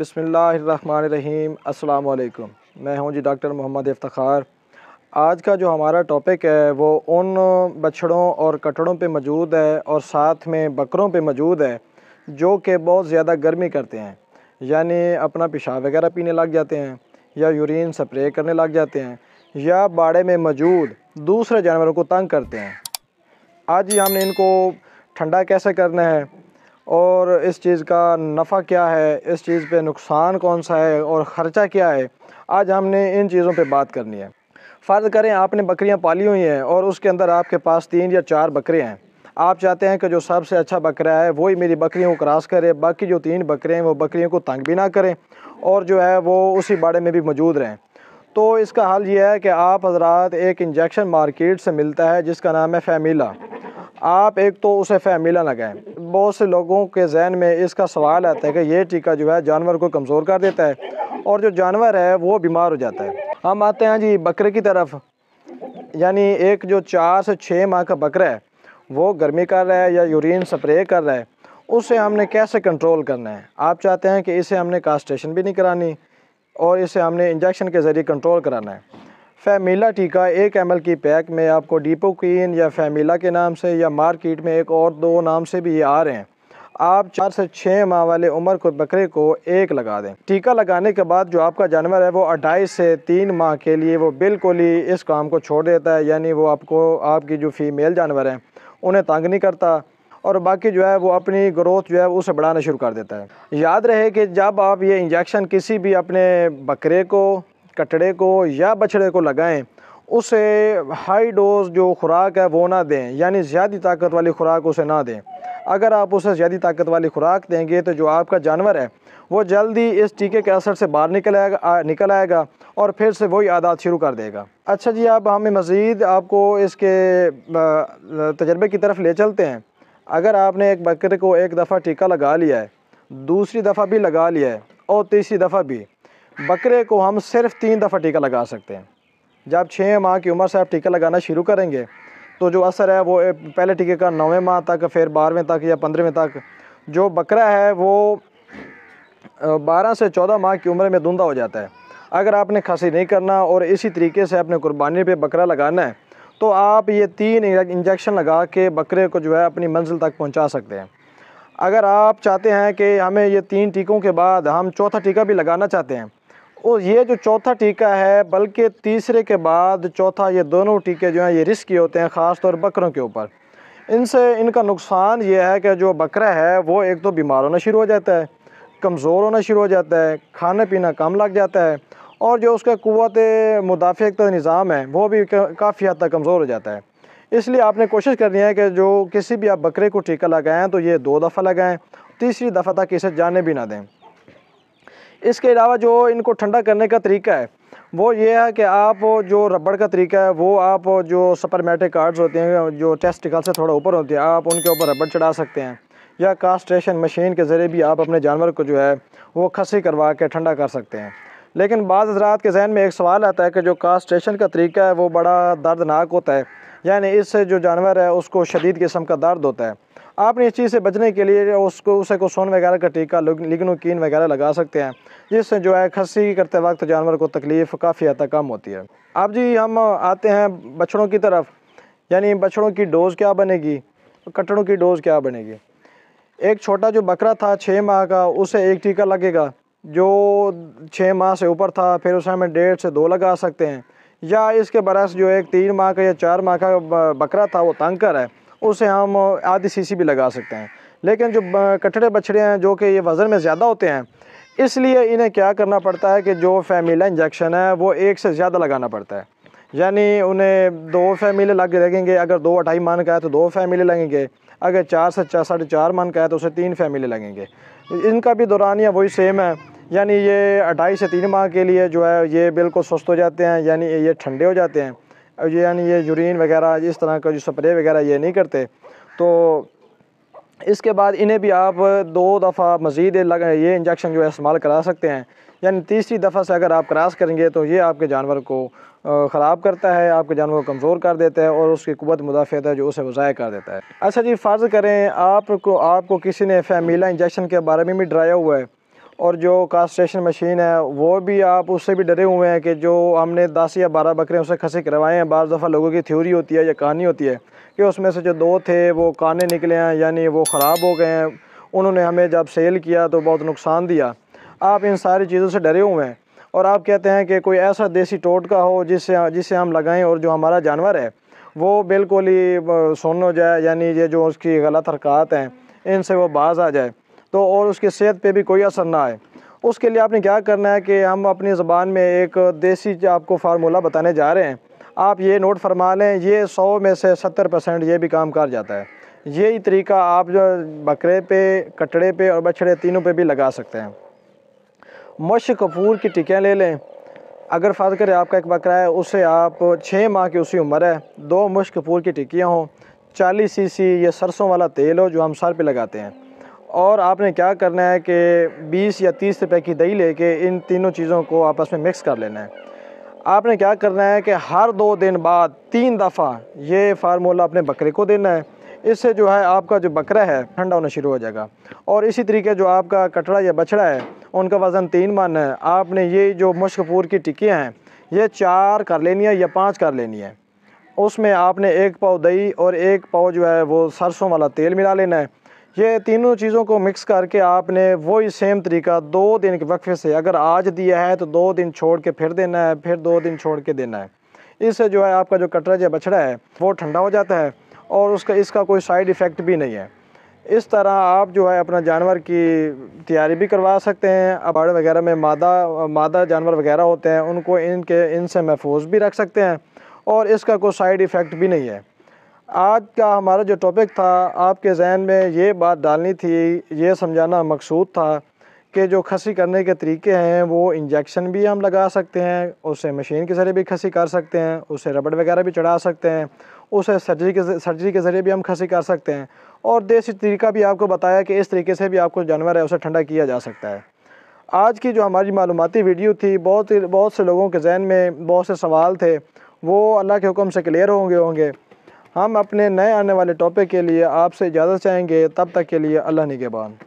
बसमीम अल्लाम मैं हूं जी डॉक्टर मोहम्मद इफ्तार आज का जो हमारा टॉपिक है वो उन बछड़ों और कटड़ों पे मौजूद है और साथ में बकरों पे मौजूद है जो कि बहुत ज़्यादा गर्मी करते हैं यानी अपना पेशाब वगैरह पीने लग जाते हैं या यूरिन स्प्रे करने लग जाते हैं या बाड़े में मौजूद दूसरे जानवरों को तंग करते हैं आज ही हमने इनको ठंडा कैसे करना है और इस चीज़ का नफ़ा क्या है इस चीज़ पे नुकसान कौन सा है और ख़र्चा क्या है आज हमने इन चीज़ों पे बात करनी है फ़र्ज़ करें आपने बकरियां पाली हुई हैं और उसके अंदर आपके पास तीन या चार बकरे हैं आप चाहते हैं कि जो सबसे अच्छा बकरा है वही मेरी बकरियों को क्रॉस करे बाकी जो तीन बकरे हैं वो बकरियों को तंग भी ना करें और जो है वो उसी बाड़े में भी मौजूद रहें तो इसका हल यह है कि आप हजरात एक इंजेक्शन मार्केट से मिलता है जिसका नाम है फैमिला आप एक तो उसे फैमिला लगाएं बहुत से लोगों के जहन में इसका सवाल आता है कि ये टीका जो है जानवर को कमज़ोर कर देता है और जो जानवर है वो बीमार हो जाता है हम आते हैं जी बकरे की तरफ यानी एक जो चार से छः माह का बकरा है वो गर्मी कर रहा है या यूरिन स्प्रे कर रहा है उसे हमने कैसे कंट्रोल करना है आप चाहते हैं कि इसे हमने कास्टेशन भी नहीं करानी और इसे हमने इंजेक्शन के ज़रिए कंट्रोल कराना है फैमिला टीका एक एम की पैक में आपको क्वीन या फैमिला के नाम से या मार्केट में एक और दो नाम से भी ये आ रहे हैं आप चार से छः माह वाले उम्र को बकरे को एक लगा दें टीका लगाने के बाद जो आपका जानवर है वो अढ़ाई से तीन माह के लिए वो बिल्कुल ही इस काम को छोड़ देता है यानी वो आपको आपकी जो फीमेल जानवर हैं उन्हें तंग नहीं करता और बाकी जो है वो अपनी ग्रोथ जो है उसे बढ़ाना शुरू कर देता है याद रहे कि जब आप ये इंजेक्शन किसी भी अपने बकरे को कटड़े को या बछड़े को लगाएं उसे हाई डोज जो खुराक है वो ना दें यानी ज़्यादा ताकत वाली खुराक उसे ना दें अगर आप उसे ज़्यादा ताकत वाली खुराक देंगे तो जो आपका जानवर है वो जल्दी इस टीके के असर से बाहर निकल आएगा निकल आएगा और फिर से वही आदत शुरू कर देगा अच्छा जी आप हमें मज़ीद आपको इसके तजर्बे की तरफ ले चलते हैं अगर आपने एक बकरे को एक दफ़ा टीका लगा लिया है दूसरी दफ़ा भी लगा लिया है और तीसरी दफ़ा भी बकरे को हम सिर्फ तीन दफ़ा टीका लगा सकते हैं जब छः माह की उम्र से आप टीका लगाना शुरू करेंगे तो जो असर है वो पहले टीके का नौवें माह तक फिर बारहवें तक या पंद्रहवें तक जो बकरा है वो बारह से चौदह माह की उम्र में धुंधा हो जाता है अगर आपने खांसी नहीं करना और इसी तरीके से अपने कुर्बानी पे बकरा लगाना है तो आप ये तीन इंजेक्शन लगा के बकरे को जो है अपनी मंजिल तक पहुंचा सकते हैं अगर आप चाहते हैं कि हमें ये तीन टीकों के बाद हम चौथा टीका भी लगाना चाहते हैं और ये जो चौथा टीका है बल्कि तीसरे के बाद चौथा ये दोनों टीके जो हैं ये रिस्की होते हैं ख़ास तौर बकरों के ऊपर इनसे इनका नुकसान ये है कि जो बकरा है वो एक तो बीमार होना शुरू हो जाता है कमज़ोर होना शुरू हो जाता है खाना पीना कम लग जाता है और जो उसका कुत मुदाफ़ का निज़ाम है वो भी काफ़ी हद तक कमज़ोर हो जाता है इसलिए आपने कोशिश करनी है कि जो किसी भी आप बकरे को टीका लगाएँ तो ये दो दफ़ा लगाएँ तीसरी दफ़ा तक इसे जाने भी ना दें इसके अलावा जो इनको ठंडा करने का तरीका है वो ये है कि आप जो रबड़ का तरीका है वो आप जो सपरमेटिक कार्ड्स होते हैं जो टेस्टिकल से थोड़ा ऊपर होते हैं आप उनके ऊपर रबड़ चढ़ा सकते हैं या कास्ट्रेशन मशीन के ज़रिए भी आप अपने जानवर को जो है वो खसी करवा के ठंडा कर सकते हैं लेकिन बाज़ हजरात के जहन में एक सवाल आता है कि जो कास्ट्रेशन का तरीका है वो बड़ा दर्दनाक होता है यानी इससे जो जानवर है उसको शदीद किस्म का दर्द होता है आपने इस चीज़ से बचने के लिए उसको उसे को सोन वगैरह का टीका लिग्नोकिन वगैरह लगा सकते हैं जिससे जो है खसी करते वक्त जानवर को तकलीफ़ काफ़ी हद तक कम होती है अब जी हम आते हैं बछड़ों की तरफ यानी बछड़ों की डोज़ क्या बनेगी कटड़ों की डोज़ क्या बनेगी एक छोटा जो बकरा था छः माह का उसे एक टीका लगेगा जो छः माह से ऊपर था फिर उसे हमें डेढ़ से दो लगा सकते हैं या इसके बरस जो एक तीन माह का या चार माह का बकरा था वो तंग कर है उसे हम आधी सीसी भी लगा सकते हैं लेकिन जो कटड़े बछड़े हैं जो कि ये वज़न में ज़्यादा होते हैं इसलिए इन्हें क्या करना पड़ता है कि जो फैमिला इंजेक्शन है वो एक से ज़्यादा लगाना पड़ता है यानी उन्हें दो फैमिले लग लगेंगे अगर दो अढ़ाई मान का है तो दो फैमिले लगेंगे अगर चार से चार साढ़े चार मान का है तो उसे तीन फैमिले लगेंगे इनका भी दौरानिया वही सेम है यानी ये अढ़ाई से तीन माह के लिए जो है ये बिल्कुल सुस्त हो जाते हैं यानी ये ठंडे हो जाते हैं यानी ये यूरिन वगैरह इस तरह का जो स्प्रे वगैरह ये नहीं करते तो इसके बाद इन्हें भी आप दो दफ़ा मज़ीद ये इंजेक्शन जो है इस्तेमाल करा सकते हैं यानी तीसरी दफ़ा से अगर आप क्रॉस करेंगे तो ये आपके जानवर को ख़राब करता है आपके जानवर को कमज़ोर कर देता है और उसकी कुत मुदाफ़त है जो उसे वज़ाय कर देता है अच्छा जी फ़र्ज़ करें आपको आपको किसी ने फैमिला इंजेक्शन के बारे में भी डराया हुआ है और जो कास्टेशन मशीन है वो भी आप उससे भी डरे हुए हैं कि जो हमने दस या बारह बकरे उसे खसे करवाए हैं बज़ दफ़ा लोगों की थ्योरी होती है या कहानी होती है कि उसमें से जो दो थे वो काने निकले हैं यानी वो ख़राब हो गए हैं उन्होंने हमें जब सेल किया तो बहुत नुकसान दिया आप इन सारी चीज़ों से डरे हुए हैं और आप कहते हैं कि कोई ऐसा देसी टोटका हो जिससे जिसे हम लगाएं और जो हमारा जानवर है वो बिल्कुल ही सुन हो जाए यानी ये जो उसकी गलत हरकत हैं इनसे वो बाज आ जाए तो और उसकी सेहत पे भी कोई असर ना आए उसके लिए आपने क्या करना है कि हम अपनी ज़बान में एक देसी आपको फार्मूला बताने जा रहे हैं आप ये नोट फरमा लें ये सौ में से सत्तर परसेंट ये भी काम कर जाता है यही तरीका आप जो बकरे पे कटड़े पे और बछड़े तीनों पे भी लगा सकते हैं मश कपूर की टिकियाँ ले लें अगर फर्ज करें आपका एक बकरा है उसे आप छः माह की उसी उम्र है दो मश कपूर की टिकियाँ हों चालीस सी सी ये सरसों वाला तेल हो जो हम सर पे लगाते हैं और आपने क्या करना है कि 20 या 30 रुपए की दही लेके इन तीनों चीज़ों को आपस में मिक्स कर लेना है आपने क्या करना है कि हर दो दिन बाद तीन दफ़ा ये फार्मूला अपने बकरे को देना है इससे जो है आपका जो बकरा है ठंडा होना शुरू हो जाएगा और इसी तरीके जो आपका कटड़ा या बछड़ा है उनका वज़न तीन मन है आपने ये जो मुश्कपूर की टिक्कियाँ हैं ये चार कर लेनी है या पाँच कर लेनी है उसमें आपने एक पाव दही और एक पाव जो है वो सरसों वाला तेल मिला लेना है ये तीनों चीज़ों को मिक्स करके आपने वही सेम तरीका दो दिन के वक्फे से अगर आज दिया है तो दो दिन छोड़ के फिर देना है फिर दो दिन छोड़ के देना है इससे जो है आपका जो कटरा या बछड़ा है वो ठंडा हो जाता है और उसका इसका कोई साइड इफ़ेक्ट भी नहीं है इस तरह आप जो है अपना जानवर की तैयारी भी करवा सकते हैं अबाड़ वगैरह में मादा मादा जानवर वगैरह होते हैं उनको इनके इनसे महफूज भी रख सकते हैं और इसका कोई साइड इफ़ेक्ट भी नहीं है आज का हमारा जो टॉपिक था आपके जहन में ये बात डालनी थी ये समझाना मकसूद था कि जो खसी करने के तरीके हैं वो इंजेक्शन भी हम लगा सकते हैं उसे मशीन के ज़रिए भी खसी कर सकते हैं उसे रबड़ वगैरह भी चढ़ा सकते हैं उसे सर्जरी के सर्जरी के ज़रिए भी हम खसी कर सकते हैं और देसी तरीका भी आपको बताया कि इस तरीके से भी आपको जानवर है उसे ठंडा किया जा सकता है आज की जो हमारी मालूमती वीडियो थी बहुत बहुत से लोगों के जहन में बहुत से सवाल थे वो अल्लाह के हुक्म से क्लियर होंगे होंगे हम अपने नए आने वाले टॉपिक के लिए आपसे इजाज़त चाहेंगे तब तक के लिए अल्लाह निगेबान